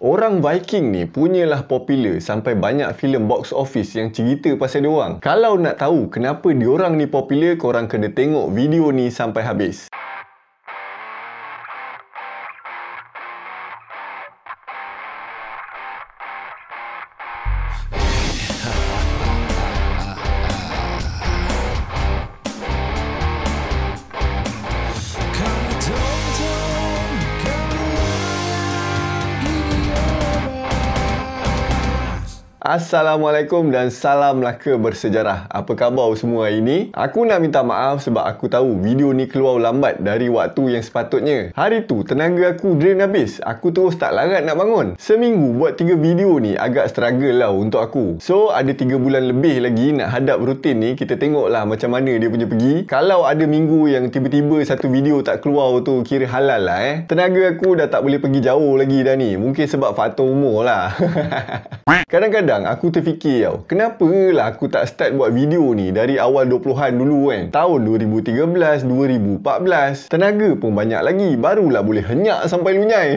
Orang Viking ni punyalah popular sampai banyak filem box office yang cerita pasal diorang. Kalau nak tahu kenapa diorang ni popular, korang kena tengok video ni sampai habis. Assalamualaikum dan salam Melaka bersejarah. Apa khabar semua hari ini? Aku nak minta maaf sebab aku tahu video ni keluar lambat dari waktu yang sepatutnya. Hari tu tenaga aku drain habis. Aku terus tak larat nak bangun. Seminggu buat 3 video ni agak struggle lah untuk aku. So ada 3 bulan lebih lagi nak hadap rutin ni kita tengok lah macam mana dia punya pergi. Kalau ada minggu yang tiba-tiba satu video tak keluar tu kira halal lah eh. Tenaga aku dah tak boleh pergi jauh lagi dah ni. Mungkin sebab faktor umur lah. Kadang-kadang aku aku terfikir tau lah aku tak start buat video ni dari awal 20-an dulu kan tahun 2013 2014 tenaga pun banyak lagi barulah boleh henyak sampai lunyai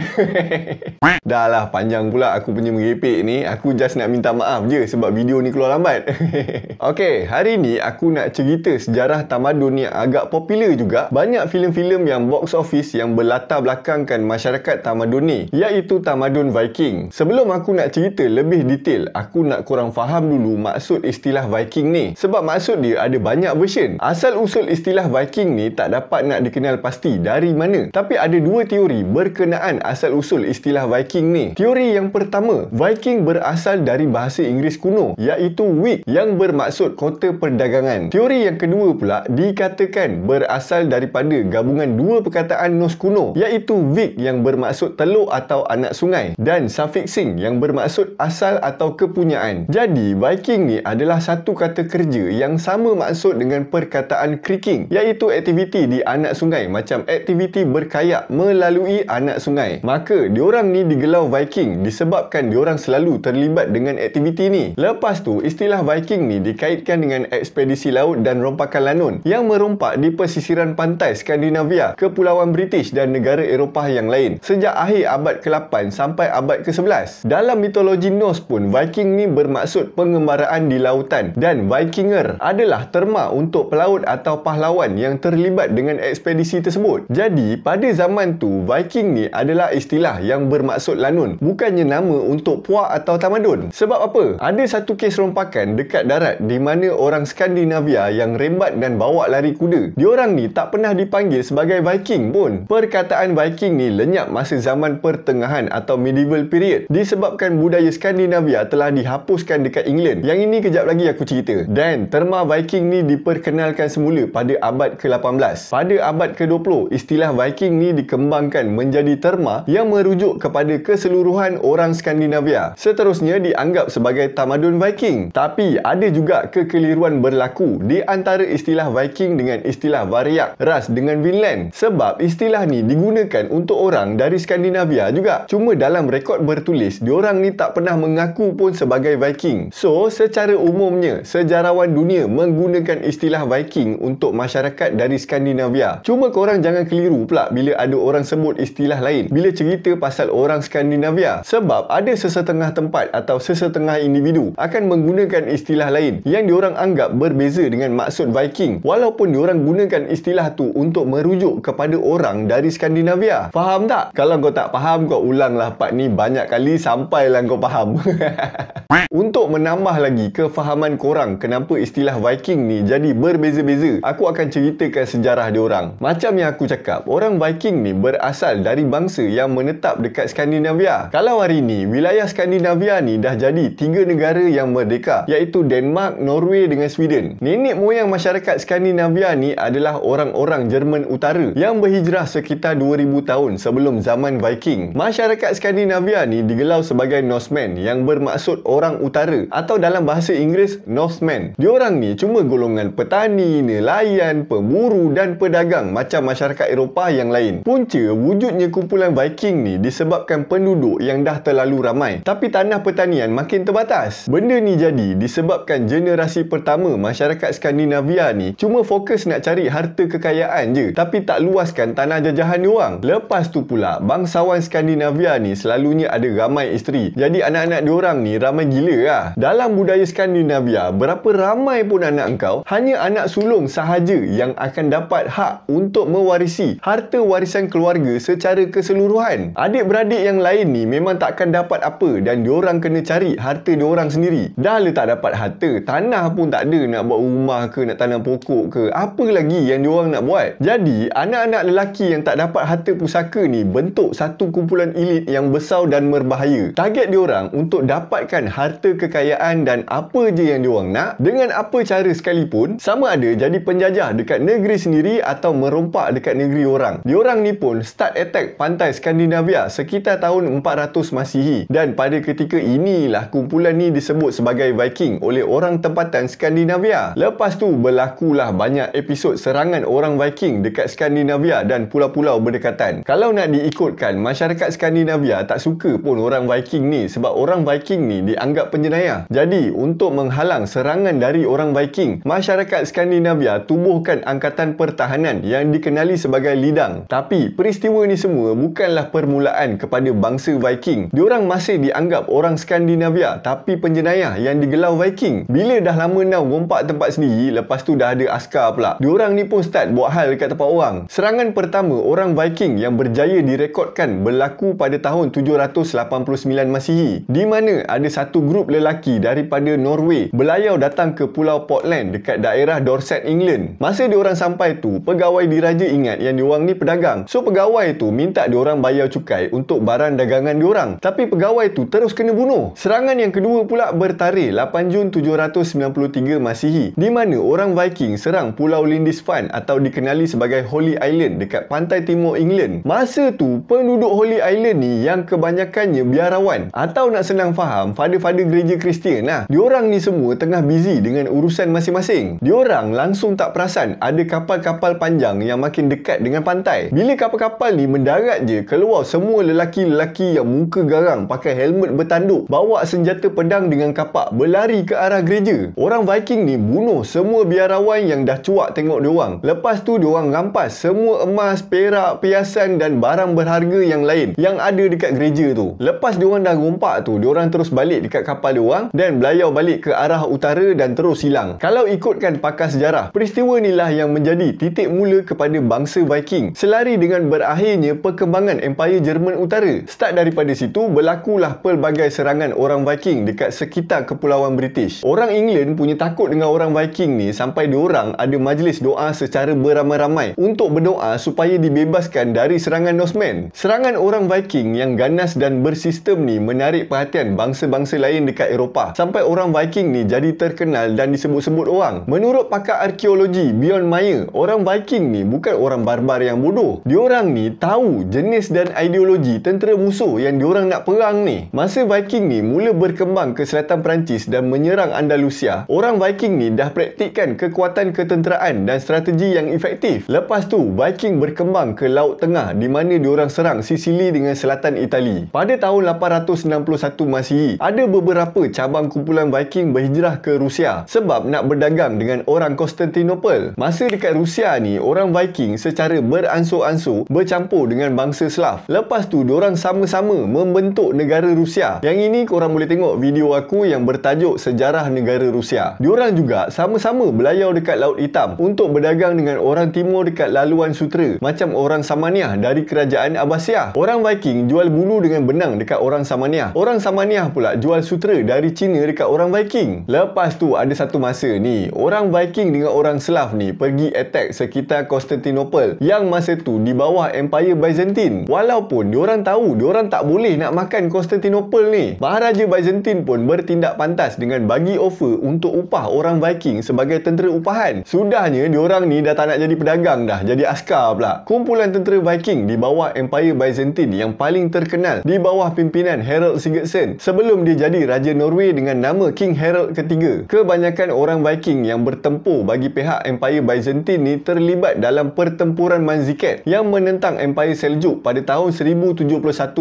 dah lah panjang pula aku punya merepek ni aku just nak minta maaf je sebab video ni keluar lambat ok hari ni aku nak cerita sejarah tamadun yang agak popular juga banyak filem-filem yang box office yang berlatar belakangkan masyarakat tamadun ni iaitu tamadun viking sebelum aku nak cerita lebih detail aku nak nak korang faham dulu maksud istilah Viking ni. Sebab maksud dia ada banyak version. Asal usul istilah Viking ni tak dapat nak dikenal pasti dari mana. Tapi ada dua teori berkenaan asal usul istilah Viking ni. Teori yang pertama, Viking berasal dari bahasa Inggeris kuno iaitu Wick yang bermaksud kota perdagangan. Teori yang kedua pula dikatakan berasal daripada gabungan dua perkataan Norse kuno iaitu Vik yang bermaksud teluk atau anak sungai dan suffixing yang bermaksud asal atau kepunyaan perniagaan. Jadi, biking ni adalah satu kata kerja yang sama maksud dengan perkataan creaking iaitu aktiviti di anak sungai macam aktiviti berkayak melalui anak sungai. Maka, diorang ni digelau viking disebabkan diorang selalu terlibat dengan aktiviti ni. Lepas tu, istilah viking ni dikaitkan dengan ekspedisi laut dan rompakan lanun yang merompak di pesisiran pantai Skandinavia, Kepulauan British dan negara Eropah yang lain sejak akhir abad ke-8 sampai abad ke-11. Dalam mitologi Norse pun, viking ni bermaksud pengembaraan di lautan dan Vikinger adalah terma untuk pelaut atau pahlawan yang terlibat dengan ekspedisi tersebut. Jadi, pada zaman tu Viking ni adalah istilah yang bermaksud lanun, bukannya nama untuk puak atau tamadun. Sebab apa? Ada satu kes rompakan dekat darat di mana orang Skandinavia yang rembat dan bawa lari kuda. Diorang ni tak pernah dipanggil sebagai Viking pun. Perkataan Viking ni lenyap masa zaman pertengahan atau medieval period disebabkan budaya Skandinavia telah dihantar dihapuskan dekat England. Yang ini kejap lagi aku cerita. Dan terma Viking ni diperkenalkan semula pada abad ke-18. Pada abad ke-20, istilah Viking ni dikembangkan menjadi terma yang merujuk kepada keseluruhan orang Skandinavia. Seterusnya dianggap sebagai tamadun Viking. Tapi ada juga kekeliruan berlaku di antara istilah Viking dengan istilah Varyak ras dengan Vinland. Sebab istilah ni digunakan untuk orang dari Skandinavia juga. Cuma dalam rekod bertulis, diorang ni tak pernah mengaku pun sebagai sebagai Viking. So, secara umumnya, sejarawan dunia menggunakan istilah Viking untuk masyarakat dari Skandinavia. Cuma korang jangan keliru pula bila ada orang sebut istilah lain bila cerita pasal orang Skandinavia. Sebab ada sesetengah tempat atau sesetengah individu akan menggunakan istilah lain yang diorang anggap berbeza dengan maksud Viking walaupun diorang gunakan istilah tu untuk merujuk kepada orang dari Skandinavia. Faham tak? Kalau kau tak faham, kau ulanglah part ni banyak kali sampai lah kau faham. Untuk menambah lagi kefahaman korang kenapa istilah Viking ni jadi berbeza-beza, aku akan ceritakan sejarah orang. Macam yang aku cakap, orang Viking ni berasal dari bangsa yang menetap dekat Skandinavia. Kalau hari ni, wilayah Skandinavia ni dah jadi tiga negara yang merdeka iaitu Denmark, Norway dengan Sweden. Nenek moyang masyarakat Skandinavia ni adalah orang-orang Jerman Utara yang berhijrah sekitar 2000 tahun sebelum zaman Viking. Masyarakat Skandinavia ni digelau sebagai Norsemen yang bermaksud orang orang utara atau dalam bahasa Inggeris Northmen. Diorang ni cuma golongan petani, nelayan, pemburu dan pedagang macam masyarakat Eropah yang lain. Punca wujudnya kumpulan Viking ni disebabkan penduduk yang dah terlalu ramai. Tapi tanah pertanian makin terbatas. Benda ni jadi disebabkan generasi pertama masyarakat Skandinavia ni cuma fokus nak cari harta kekayaan je tapi tak luaskan tanah jajahan diorang. Lepas tu pula, bangsawan Skandinavia ni selalunya ada ramai isteri. Jadi anak-anak diorang ni ramai gila lah. Dalam budaya Skandinavia, berapa ramai pun anak engkau, hanya anak sulung sahaja yang akan dapat hak untuk mewarisi harta warisan keluarga secara keseluruhan. Adik-beradik yang lain ni memang takkan dapat apa dan diorang kena cari harta diorang sendiri. Dah le tak dapat harta, tanah pun tak ada nak buat rumah ke nak tanam pokok ke apa lagi yang diorang nak buat. Jadi, anak-anak lelaki yang tak dapat harta pusaka ni bentuk satu kumpulan elit yang besar dan berbahaya. Target diorang untuk dapatkan harta harta kekayaan dan apa je yang diorang nak dengan apa cara sekalipun sama ada jadi penjajah dekat negeri sendiri atau merompak dekat negeri orang. Diorang ni pun start attack pantai Skandinavia sekitar tahun 400 Masihi dan pada ketika inilah kumpulan ni disebut sebagai Viking oleh orang tempatan Skandinavia. Lepas tu berlakulah banyak episod serangan orang Viking dekat Skandinavia dan pulau-pulau berdekatan. Kalau nak diikutkan, masyarakat Skandinavia tak suka pun orang Viking ni sebab orang Viking ni dianggap dianggap penjenayah. Jadi, untuk menghalang serangan dari orang Viking, masyarakat Skandinavia tubuhkan angkatan pertahanan yang dikenali sebagai Lidang. Tapi, peristiwa ini semua bukanlah permulaan kepada bangsa Viking. Diorang masih dianggap orang Skandinavia tapi penjenayah yang digelau Viking. Bila dah lama dah rompak tempat sendiri, lepas tu dah ada askar pula. Diorang ni pun start buat hal dekat tempat orang. Serangan pertama orang Viking yang berjaya direkodkan berlaku pada tahun 789 Masihi di mana ada satu grup lelaki daripada Norway berlayar datang ke Pulau Portland dekat daerah Dorset, England. Masa diorang sampai tu, pegawai diraja ingat yang diorang ni pedagang. So pegawai tu minta diorang bayar cukai untuk barang dagangan diorang. Tapi pegawai tu terus kena bunuh. Serangan yang kedua pula bertarikh 8 Jun 793 Masihi di mana orang Viking serang Pulau Lindisfarne atau dikenali sebagai Holy Island dekat pantai timur England. Masa tu penduduk Holy Island ni yang kebanyakannya biarawan atau nak senang faham, father-father kepada gereja Kristian lah. Diorang ni semua tengah busy dengan urusan masing-masing. Diorang langsung tak perasan ada kapal-kapal panjang yang makin dekat dengan pantai. Bila kapal-kapal ni mendarat je, keluar semua lelaki-lelaki yang muka garang pakai helmet bertanduk, bawa senjata pedang dengan kapak, berlari ke arah gereja. Orang Viking ni bunuh semua biarawan yang dah cuak tengok diorang. Lepas tu diorang rampas semua emas, perak, piasan dan barang berharga yang lain yang ada dekat gereja tu. Lepas diorang dah rompak tu, diorang terus balik dekat kapal dia orang dan belayar balik ke arah utara dan terus hilang. Kalau ikutkan pakar sejarah, peristiwa inilah yang menjadi titik mula kepada bangsa Viking selari dengan berakhirnya perkembangan Empire Jerman Utara. Start daripada situ, berlakulah pelbagai serangan orang Viking dekat sekitar Kepulauan British. Orang England punya takut dengan orang Viking ni sampai diorang ada majlis doa secara beramai-ramai untuk berdoa supaya dibebaskan dari serangan Norsemen. Serangan orang Viking yang ganas dan bersistem ni menarik perhatian bangsa-bangsa lain dekat Eropah. Sampai orang Viking ni jadi terkenal dan disebut-sebut orang. Menurut pakar arkeologi Bjorn Meyer, orang Viking ni bukan orang barbar yang bodoh. Diorang ni tahu jenis dan ideologi tentera musuh yang diorang nak perang ni. Masa Viking ni mula berkembang ke selatan Perancis dan menyerang Andalusia, orang Viking ni dah praktikkan kekuatan ketenteraan dan strategi yang efektif. Lepas tu, Viking berkembang ke Laut Tengah di mana diorang serang Sicily dengan selatan Itali. Pada tahun 861 Masihi, ada beberapa cabang kumpulan Viking berhijrah ke Rusia sebab nak berdagang dengan orang Konstantinopel. Masa dekat Rusia ni, orang Viking secara beransur-ansur bercampur dengan bangsa Slav. Lepas tu, orang sama-sama membentuk negara Rusia. Yang ini korang boleh tengok video aku yang bertajuk Sejarah Negara Rusia. Diorang juga sama-sama belayau dekat Laut Hitam untuk berdagang dengan orang timur dekat laluan sutra macam orang Samania dari kerajaan Abasyah. Orang Viking jual bulu dengan benang dekat orang Samania. Orang Samania pula jual Sutera dari China dekat orang Viking. Lepas tu ada satu masa ni, orang Viking dengan orang Slav ni pergi attack sekitar Constantinople yang masa tu di bawah Empire Byzantine. Walaupun diorang tahu diorang tak boleh nak makan Constantinople ni, Maharaja Byzantine pun bertindak pantas dengan bagi offer untuk upah orang Viking sebagai tentera upahan. Sudahnya diorang ni dah tak nak jadi pedagang dah, jadi askar pula. Kumpulan tentera Viking di bawah Empire Byzantine yang paling terkenal di bawah pimpinan Harold Sigurdsson sebelum dia jadi menjadi Raja Norway dengan nama King Harald ketiga. Kebanyakan orang Viking yang bertempur bagi pihak Empire Byzantine ni terlibat dalam pertempuran Manzikert yang menentang Empire Seljuk pada tahun 1071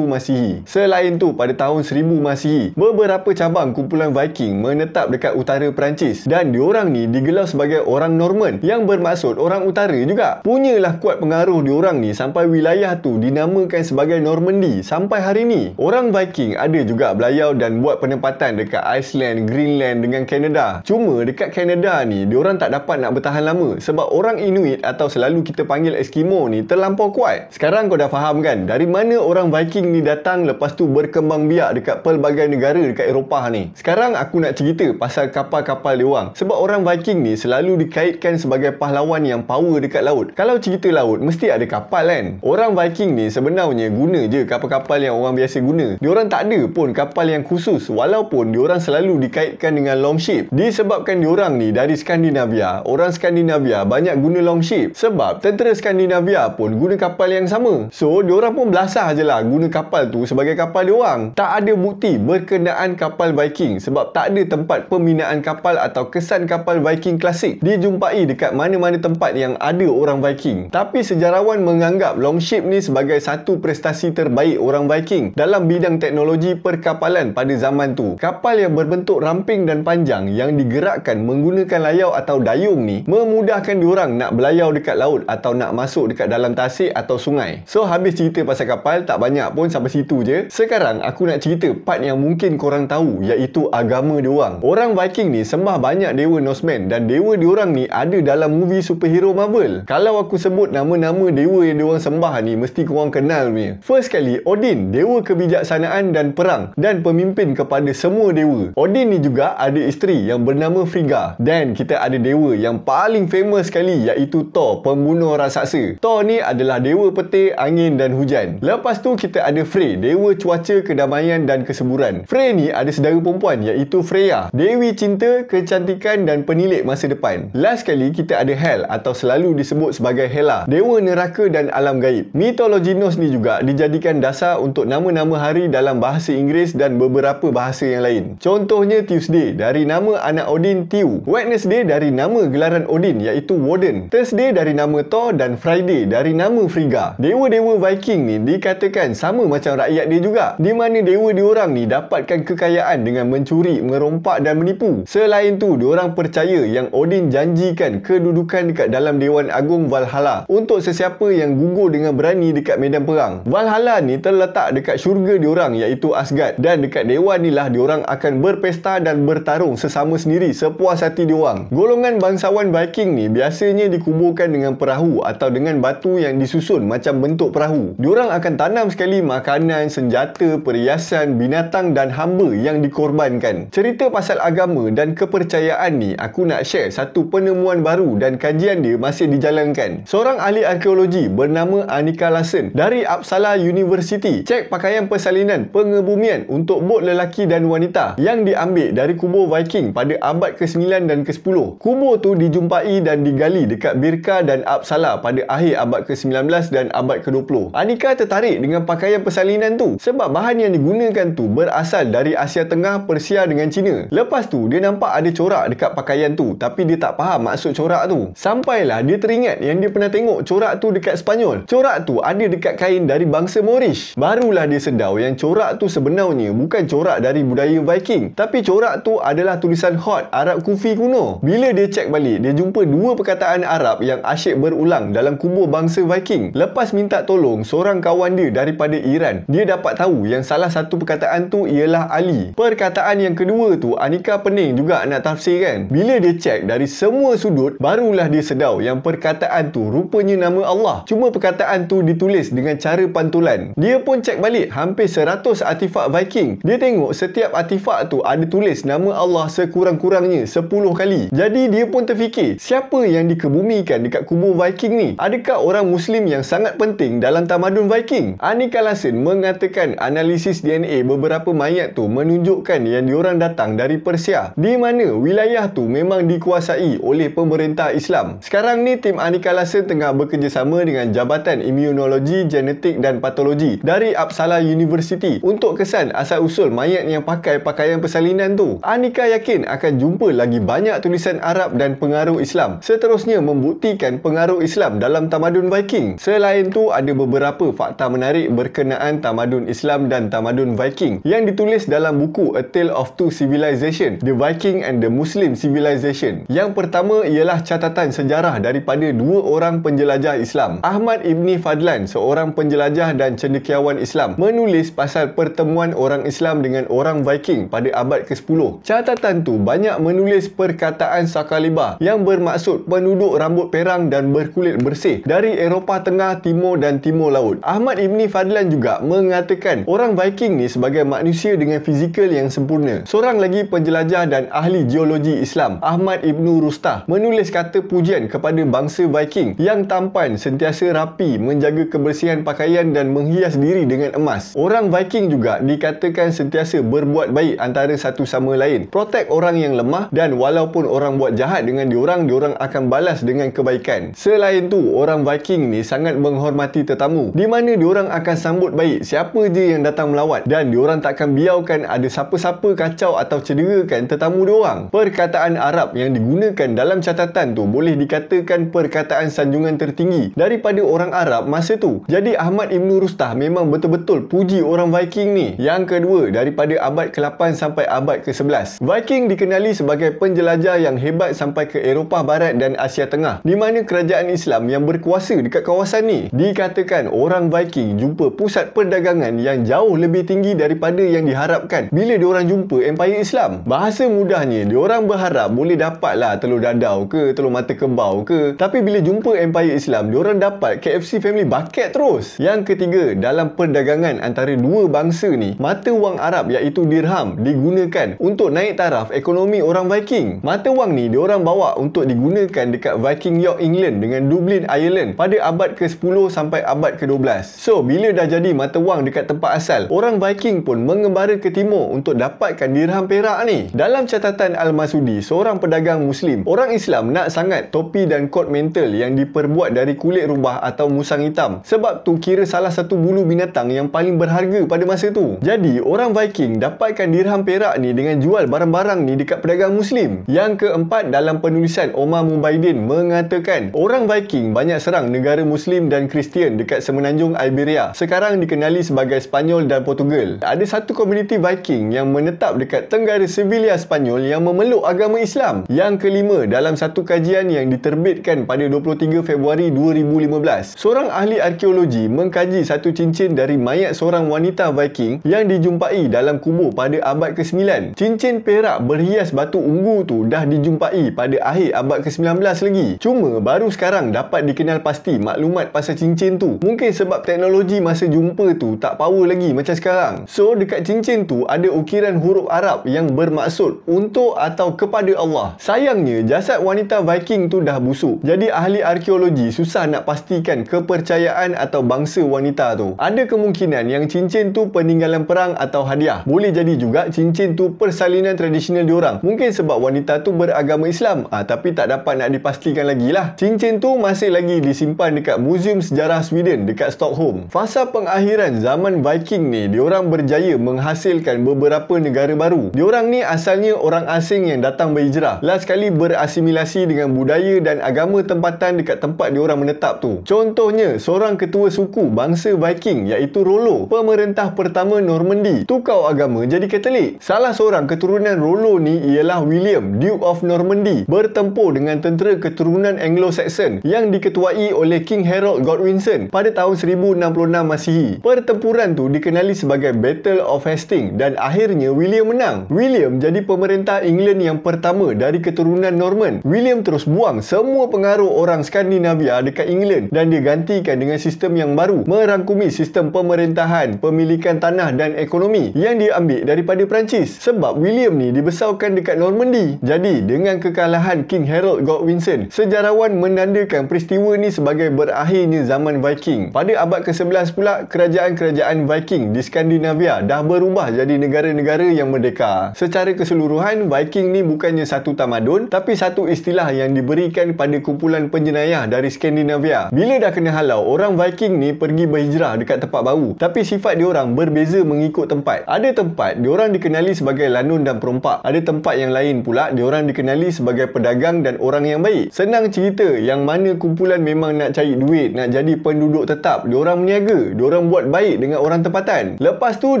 Masihi. Selain tu, pada tahun 1000 Masihi, beberapa cabang kumpulan Viking menetap dekat utara Perancis dan diorang ni digelar sebagai orang Norman yang bermaksud orang utara juga. Punyalah kuat pengaruh diorang ni sampai wilayah tu dinamakan sebagai Normandy sampai hari ni. Orang Viking ada juga belayar dan buat penempatan dekat Iceland, Greenland dengan Canada. Cuma dekat Canada ni, diorang tak dapat nak bertahan lama sebab orang Inuit atau selalu kita panggil Eskimo ni terlampau kuat. Sekarang kau dah faham kan dari mana orang Viking ni datang lepas tu berkembang biak dekat pelbagai negara dekat Eropah ni. Sekarang aku nak cerita pasal kapal-kapal diorang sebab orang Viking ni selalu dikaitkan sebagai pahlawan yang power dekat laut. Kalau cerita laut, mesti ada kapal kan? Orang Viking ni sebenarnya guna je kapal-kapal yang orang biasa guna. Diorang tak ada pun kapal yang khusus walaupun diorang selalu dikaitkan dengan longship disebabkan diorang ni dari Skandinavia orang Skandinavia banyak guna longship sebab tentera Skandinavia pun guna kapal yang sama so diorang pun belasah je lah guna kapal tu sebagai kapal diorang tak ada bukti berkenaan kapal Viking sebab tak ada tempat peminaan kapal atau kesan kapal Viking klasik dijumpai dekat mana-mana tempat yang ada orang Viking tapi sejarawan menganggap longship ni sebagai satu prestasi terbaik orang Viking dalam bidang teknologi perkapalan pada zaman zaman tu. Kapal yang berbentuk ramping dan panjang yang digerakkan menggunakan layau atau dayung ni memudahkan diorang nak belayau dekat laut atau nak masuk dekat dalam tasik atau sungai. So habis cerita pasal kapal tak banyak pun sampai situ je. Sekarang aku nak cerita part yang mungkin korang tahu iaitu agama diorang. Orang Viking ni sembah banyak dewa Norseman dan dewa diorang ni ada dalam movie superhero Marvel. Kalau aku sebut nama-nama dewa yang diorang sembah ni mesti korang kenal ni. First kali Odin, dewa kebijaksanaan dan perang dan pemimpin ke kepada semua dewa. Odin ni juga ada isteri yang bernama Frigga. Dan kita ada dewa yang paling famous sekali iaitu Thor, pembunuh raksasa. Thor ni adalah dewa petir, angin dan hujan. Lepas tu kita ada Frey, dewa cuaca, kedamaian dan kesuburan. Frey ni ada saudara perempuan iaitu Freya, dewi cinta, kecantikan dan penilik masa depan. Last kali kita ada Hel atau selalu disebut sebagai Hela, dewa neraka dan alam gaib. Mitologi Nos ni juga dijadikan dasar untuk nama-nama hari dalam bahasa Inggeris dan beberapa bahasa yang lain. Contohnya Tuesday dari nama anak Odin Tiu. Wednesday dari nama gelaran Odin iaitu Warden. Thursday dari nama Thor dan Friday dari nama Frigga. Dewa-dewa Viking ni dikatakan sama macam rakyat dia juga. Di mana dewa diorang ni dapatkan kekayaan dengan mencuri, merompak dan menipu. Selain tu, diorang percaya yang Odin janjikan kedudukan dekat dalam Dewan Agung Valhalla untuk sesiapa yang gugur dengan berani dekat medan perang. Valhalla ni terletak dekat syurga diorang iaitu Asgard dan dekat Dewan inilah diorang akan berpesta dan bertarung sesama sendiri sepuas hati diorang. Golongan bangsawan Viking ni biasanya dikuburkan dengan perahu atau dengan batu yang disusun macam bentuk perahu. Diorang akan tanam sekali makanan, senjata, perhiasan, binatang dan hamba yang dikorbankan. Cerita pasal agama dan kepercayaan ni, aku nak share satu penemuan baru dan kajian dia masih dijalankan. Seorang ahli arkeologi bernama Anika Lassen dari Uppsala University cek pakaian persalinan pengebumian untuk bot lelaki lelaki dan wanita yang diambil dari kubur Viking pada abad ke-9 dan ke-10. Kubur tu dijumpai dan digali dekat Birka dan Apsala pada akhir abad ke-19 dan abad ke-20. Anika tertarik dengan pakaian persalinan tu sebab bahan yang digunakan tu berasal dari Asia Tengah, Persia dengan China. Lepas tu, dia nampak ada corak dekat pakaian tu tapi dia tak faham maksud corak tu. Sampailah dia teringat yang dia pernah tengok corak tu dekat Spanyol. Corak tu ada dekat kain dari bangsa Moorish. Barulah dia sedar yang corak tu sebenarnya bukan corak dari budaya Viking. Tapi corak tu adalah tulisan hot Arab Kufi kuno. Bila dia cek balik, dia jumpa dua perkataan Arab yang asyik berulang dalam kubur bangsa Viking. Lepas minta tolong seorang kawan dia daripada Iran, dia dapat tahu yang salah satu perkataan tu ialah Ali. Perkataan yang kedua tu Anika pening juga nak tafsir kan. Bila dia cek dari semua sudut, barulah dia sedau yang perkataan tu rupanya nama Allah. Cuma perkataan tu ditulis dengan cara pantulan. Dia pun cek balik hampir seratus artifak Viking. Dia tengok setiap artifak tu ada tulis nama Allah sekurang-kurangnya 10 kali. Jadi dia pun terfikir, siapa yang dikebumikan dekat kubur Viking ni? Adakah orang Muslim yang sangat penting dalam tamadun Viking? Anika Lassen mengatakan analisis DNA beberapa mayat tu menunjukkan yang diorang datang dari Persia. Di mana wilayah tu memang dikuasai oleh pemerintah Islam. Sekarang ni tim Anika Lassen tengah bekerjasama dengan Jabatan Immunologi, Genetik dan Patologi dari Uppsala University untuk kesan asal-usul mayat banyak yang pakai pakaian persalinan tu. Anika yakin akan jumpa lagi banyak tulisan Arab dan pengaruh Islam. Seterusnya membuktikan pengaruh Islam dalam tamadun Viking. Selain tu ada beberapa fakta menarik berkenaan tamadun Islam dan tamadun Viking yang ditulis dalam buku A Tale of Two Civilization, The Viking and the Muslim Civilization. Yang pertama ialah catatan sejarah daripada dua orang penjelajah Islam. Ahmad Ibni Fadlan, seorang penjelajah dan cendekiawan Islam, menulis pasal pertemuan orang Islam dengan orang Viking pada abad ke-10. Catatan tu banyak menulis perkataan Sakaliba yang bermaksud penduduk rambut perang dan berkulit bersih dari Eropah Tengah, Timur dan Timur Laut. Ahmad Ibni Fadlan juga mengatakan orang Viking ni sebagai manusia dengan fizikal yang sempurna. Seorang lagi penjelajah dan ahli geologi Islam, Ahmad Ibnu Rustah menulis kata pujian kepada bangsa Viking yang tampan, sentiasa rapi, menjaga kebersihan pakaian dan menghias diri dengan emas. Orang Viking juga dikatakan sentiasa sentiasa berbuat baik antara satu sama lain. Protect orang yang lemah dan walaupun orang buat jahat dengan diorang, diorang akan balas dengan kebaikan. Selain tu, orang Viking ni sangat menghormati tetamu. Di mana diorang akan sambut baik siapa je yang datang melawat dan diorang takkan biarkan ada siapa-siapa kacau atau cederakan tetamu diorang. Perkataan Arab yang digunakan dalam catatan tu boleh dikatakan perkataan sanjungan tertinggi daripada orang Arab masa tu. Jadi Ahmad Ibn Rustah memang betul-betul puji orang Viking ni. Yang kedua, daripada pada abad ke-8 sampai abad ke-11. Viking dikenali sebagai penjelajah yang hebat sampai ke Eropah Barat dan Asia Tengah. Di mana kerajaan Islam yang berkuasa dekat kawasan ni. Dikatakan orang Viking jumpa pusat perdagangan yang jauh lebih tinggi daripada yang diharapkan bila diorang jumpa Empire Islam. Bahasa mudahnya, diorang berharap boleh dapatlah telur dadau ke telur mata kebau ke. Tapi bila jumpa Empire Islam, diorang dapat KFC family bucket terus. Yang ketiga, dalam perdagangan antara dua bangsa ni, mata wang Arab iaitu dirham digunakan untuk naik taraf ekonomi orang Viking. Mata wang ni diorang bawa untuk digunakan dekat Viking York England dengan Dublin Ireland pada abad ke-10 sampai abad ke-12. So, bila dah jadi mata wang dekat tempat asal, orang Viking pun mengembara ke timur untuk dapatkan dirham perak ni. Dalam catatan Al-Masudi, seorang pedagang Muslim, orang Islam nak sangat topi dan coat mental yang diperbuat dari kulit rubah atau musang hitam. Sebab tu kira salah satu bulu binatang yang paling berharga pada masa tu. Jadi, orang Viking King dapatkan dirham perak ni dengan jual barang-barang ni dekat pedagang Muslim. Yang keempat dalam penulisan Omar Mubaidin mengatakan orang Viking banyak serang negara Muslim dan Kristian dekat semenanjung Iberia. Sekarang dikenali sebagai Spanyol dan Portugal. Ada satu komuniti Viking yang menetap dekat Tenggara Sevilla Spanyol yang memeluk agama Islam. Yang kelima dalam satu kajian yang diterbitkan pada 23 Februari 2015. Seorang ahli arkeologi mengkaji satu cincin dari mayat seorang wanita Viking yang dijumpai dalam dalam kubur pada abad ke-9. Cincin perak berhias batu ungu tu dah dijumpai pada akhir abad ke-19 lagi. Cuma baru sekarang dapat dikenal pasti maklumat pasal cincin tu. Mungkin sebab teknologi masa jumpa tu tak power lagi macam sekarang. So dekat cincin tu ada ukiran huruf Arab yang bermaksud untuk atau kepada Allah. Sayangnya jasad wanita Viking tu dah busuk. Jadi ahli arkeologi susah nak pastikan kepercayaan atau bangsa wanita tu. Ada kemungkinan yang cincin tu peninggalan perang atau hadiah. Boleh jadi juga cincin tu persalinan tradisional diorang. Mungkin sebab wanita tu beragama Islam. Ah, tapi tak dapat nak dipastikan lagi lah. Cincin tu masih lagi disimpan dekat Museum Sejarah Sweden dekat Stockholm. Fasa pengakhiran zaman Viking ni, diorang berjaya menghasilkan beberapa negara baru. Diorang ni asalnya orang asing yang datang berhijrah. Last sekali berasimilasi dengan budaya dan agama tempatan dekat tempat diorang menetap tu. Contohnya, seorang ketua suku bangsa Viking iaitu Rollo, pemerintah pertama Normandy. Tu agama jadi Katolik. Salah seorang keturunan Rollo ni ialah William, Duke of Normandy, bertempur dengan tentera keturunan Anglo-Saxon yang diketuai oleh King Harold Godwinson pada tahun 1066 Masihi. Pertempuran tu dikenali sebagai Battle of Hastings dan akhirnya William menang. William jadi pemerintah England yang pertama dari keturunan Norman. William terus buang semua pengaruh orang Skandinavia dekat England dan dia gantikan dengan sistem yang baru merangkumi sistem pemerintahan, pemilikan tanah dan ekonomi yang dia ambil daripada Perancis sebab William ni dibesarkan dekat Normandy. Jadi dengan kekalahan King Harold Godwinson, sejarawan menandakan peristiwa ni sebagai berakhirnya zaman Viking. Pada abad ke-11 pula, kerajaan-kerajaan Viking di Skandinavia dah berubah jadi negara-negara yang merdeka. Secara keseluruhan, Viking ni bukannya satu tamadun tapi satu istilah yang diberikan pada kumpulan penjenayah dari Skandinavia. Bila dah kena halau, orang Viking ni pergi berhijrah dekat tempat baru. Tapi sifat diorang berbeza mengikut tempat. Ada tempat diorang dikenali sebagai lanun dan perompak. Ada tempat yang lain pula diorang dikenali sebagai pedagang dan orang yang baik. Senang cerita yang mana kumpulan memang nak cari duit, nak jadi penduduk tetap. Diorang meniaga, diorang buat baik dengan orang tempatan. Lepas tu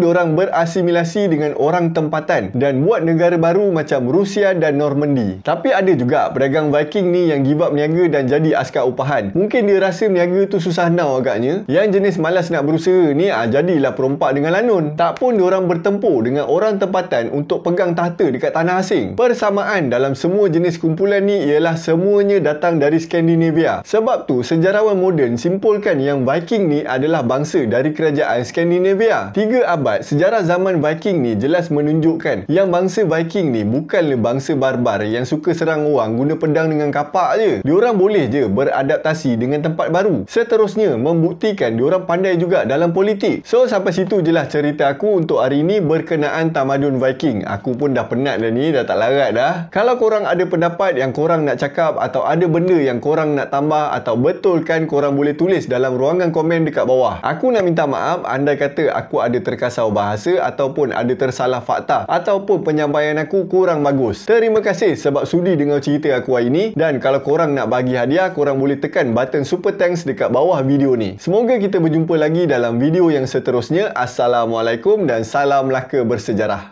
diorang berasimilasi dengan orang tempatan dan buat negara baru macam Rusia dan Normandy. Tapi ada juga pedagang Viking ni yang give up meniaga dan jadi askar upahan. Mungkin dia rasa meniaga tu susah now agaknya. Yang jenis malas nak berusaha ni ah, jadilah perompak dengan lanun. Tak pun diorang bertempur dengan orang tempatan untuk pegang tahta dekat tanah asing. Persamaan dalam semua jenis kumpulan ni ialah semuanya datang dari Skandinavia. Sebab tu sejarawan moden simpulkan yang Viking ni adalah bangsa dari kerajaan Skandinavia. Tiga abad sejarah zaman Viking ni jelas menunjukkan yang bangsa Viking ni bukanlah bangsa barbar yang suka serang orang guna pedang dengan kapak je. Diorang boleh je beradaptasi dengan tempat baru. Seterusnya membuktikan diorang pandai juga dalam politik. So sampai situ jelah cerita aku untuk hari ini berkenaan tamadun Viking. Aku pun dah penat dah ni, dah tak larat dah. Kalau korang ada pendapat yang korang nak cakap atau ada benda yang korang nak tambah atau betulkan, korang boleh tulis dalam ruangan komen dekat bawah. Aku nak minta maaf andai kata aku ada terkasau bahasa ataupun ada tersalah fakta ataupun penyampaian aku kurang bagus. Terima kasih sebab sudi dengar cerita aku hari ini dan kalau korang nak bagi hadiah, korang boleh tekan button super thanks dekat bawah video ni. Semoga kita berjumpa lagi dalam video yang seterusnya. Assalamualaikum dan salam Malam Melaka Bersejarah.